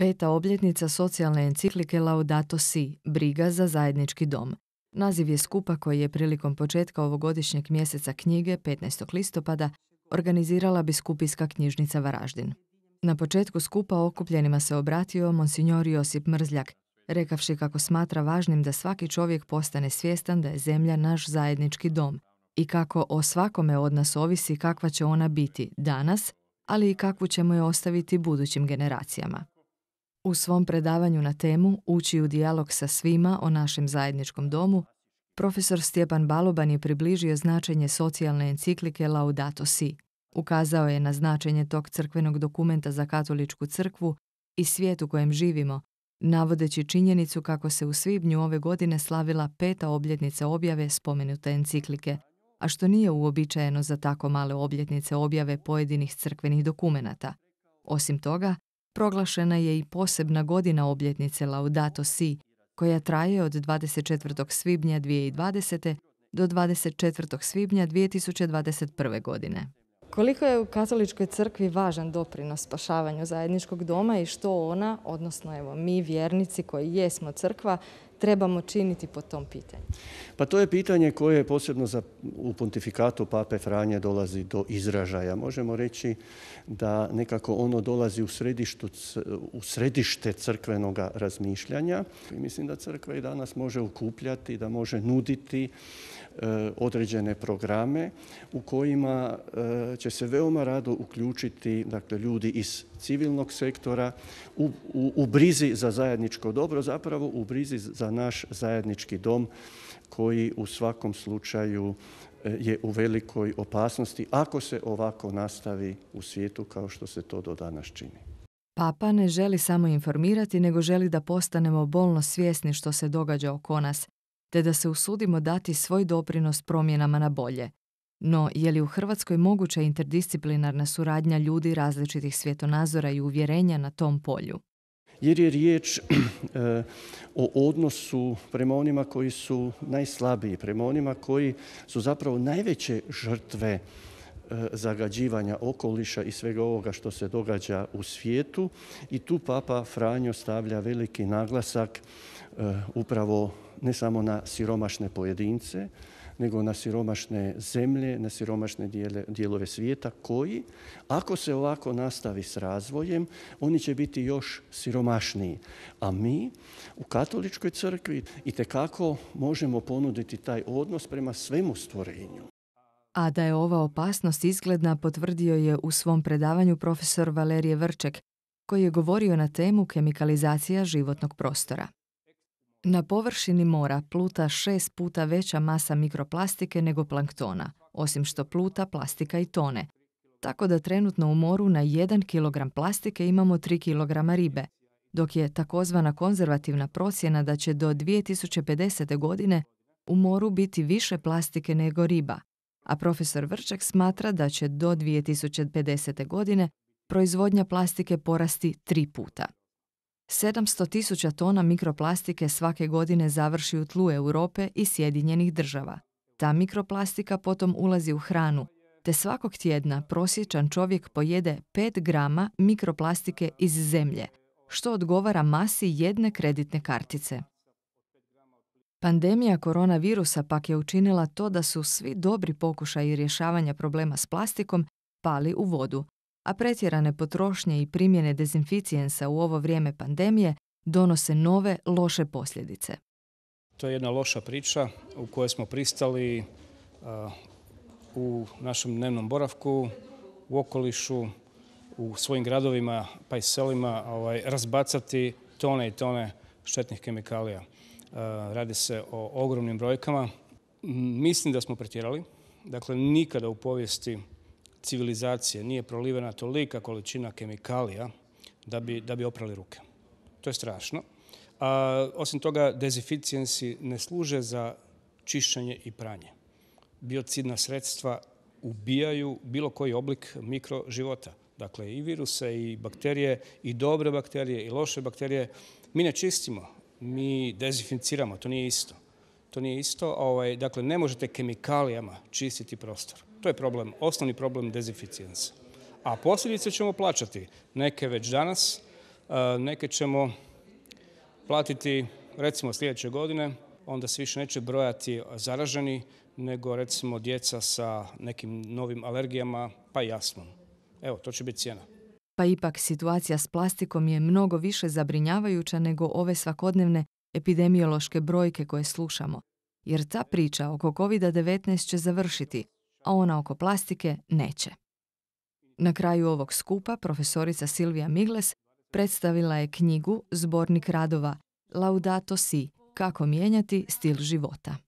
Peta obljetnica socijalne enciklike Laudato Si, briga za zajednički dom. Naziv je skupa koji je prilikom početka ovogodišnjeg mjeseca knjige 15. listopada organizirala biskupijska knjižnica Varaždin. Na početku skupa okupljenima se obratio monsignor Josip Mrzljak, rekavši kako smatra važnim da svaki čovjek postane svjestan da je zemlja naš zajednički dom i kako o svakome od nas ovisi kakva će ona biti danas, ali i kakvu ćemo je ostaviti budućim generacijama. U svom predavanju na temu Ući u dijalog sa svima o našem zajedničkom domu, profesor Stjepan Baloban je približio značenje socijalne enciklike Laudato Si. Ukazao je na značenje tog crkvenog dokumenta za katoličku crkvu i svijet u kojem živimo, navodeći činjenicu kako se u svibnju ove godine slavila peta obljetnica objave spomenute enciklike, a što nije uobičajeno za tako male obljetnice objave pojedinih crkvenih dokumenata. Osim toga, proglašena je i posebna godina obljetnice Laudato Si, koja traje od 24. svibnja 2020. do 24. svibnja 2021. godine. Koliko je u katoličkoj crkvi važan doprinos spašavanju zajedničkog doma i što ona, odnosno evo mi vjernici koji jesmo crkva, trebamo činiti po tom pitanju? Pa to je pitanje koje je posebno u pontifikatu pape Franje dolazi do izražaja. Možemo reći da nekako ono dolazi u, središtu, u središte crkvenog razmišljanja. I mislim da crkva i danas može ukupljati, da može nuditi e, određene programe u kojima e, će se veoma rado uključiti dakle, ljudi iz civilnog sektora u, brizi za zajedničko dobro, zapravo u brizi za naš zajednički dom koji u svakom slučaju eh, je u velikoj opasnosti ako se ovako nastavi u svijetu kao što se to do danas čini. Papa ne želi samo informirati, nego želi da postanemo bolno svjesni što se događa oko nas, te da se usudimo dati svoj doprinos promjenama na bolje. No, je li u Hrvatskoj moguća interdisciplinarna suradnja ljudi različitih svjetonazora i uvjerenja na tom polju? jer je riječ eh, o odnosu prema onima koji su najslabiji, prema onima koji su zapravo najveće žrtve eh, zagađivanja okoliša i svega ovoga što se događa u svijetu. I tu Papa Franjo stavlja veliki naglasak eh, upravo ne samo na siromašne pojedince, nego na siromašne zemlje, na siromašne dijelove svijeta koji, ako se ovako nastavi s razvojem, oni će biti još siromašniji. A mi u katoličkoj crkvi i tekako možemo ponuditi taj odnos prema svemu stvorenju. A da je ova opasnost izgledna potvrdio je u svom predavanju profesor Valerije Vrček, koji je govorio na temu kemikalizacija životnog prostora. Na površini mora pluta šest puta veća masa mikroplastike nego planktona, osim što pluta plastika i tone. Tako da trenutno u moru na 1 kg plastike imamo 3 kg ribe, dok je takozvana konzervativna procjena da će do 2050. godine u moru biti više plastike nego riba, a profesor Vrček smatra da će do 2050. godine proizvodnja plastike porasti tri puta. 700 tisuća tona mikroplastike svake godine završi u tlu Europe i Sjedinjenih država. Ta mikroplastika potom ulazi u hranu, te svakog tjedna prosječan čovjek pojede 5 grama mikroplastike iz zemlje, što odgovara masi jedne kreditne kartice. Pandemija koronavirusa pak je učinila to da su svi dobri pokušaji rješavanja problema s plastikom pali u vodu, a pretjerane potrošnje i primjene dezinficijensa u ovo vrijeme pandemije donose nove loše posljedice. To je jedna loša priča u kojoj smo pristali u našem dnevnom boravku, u okolišu, u svojim gradovima pa i selima ovaj, razbacati tone i tone štetnih kemikalija. Radi se o ogromnim brojkama. Mislim da smo pretjerali. Dakle, nikada u povijesti civilizacije nije prolivena tolika količina kemikalija da bi, oprali ruke. To je strašno. osim toga, dezificijensi ne služe za čišćenje i pranje. Biocidna sredstva ubijaju bilo koji oblik mikroživota. Dakle, i viruse, i bakterije, i dobre bakterije, i loše bakterije. Mi ne čistimo, mi dezificiramo, to nije isto. To nije isto, ovaj, dakle, ne možete kemikalijama čistiti prostor. To je problem, osnovni problem dezificijensa. A posljedice ćemo plaćati. Neke već danas, e, neke ćemo platiti recimo sljedeće godine, onda se više neće brojati zaraženi, nego recimo djeca sa nekim novim alergijama, pa jasno. Evo, to će biti cijena. Pa ipak situacija s plastikom je mnogo više zabrinjavajuća nego ove svakodnevne epidemiološke brojke koje slušamo. Jer ta priča oko COVID-19 će završiti, a ona oko plastike neće. Na kraju ovog skupa profesorica Silvija Migles predstavila je knjigu Zbornik radova Laudato si, kako mijenjati stil života.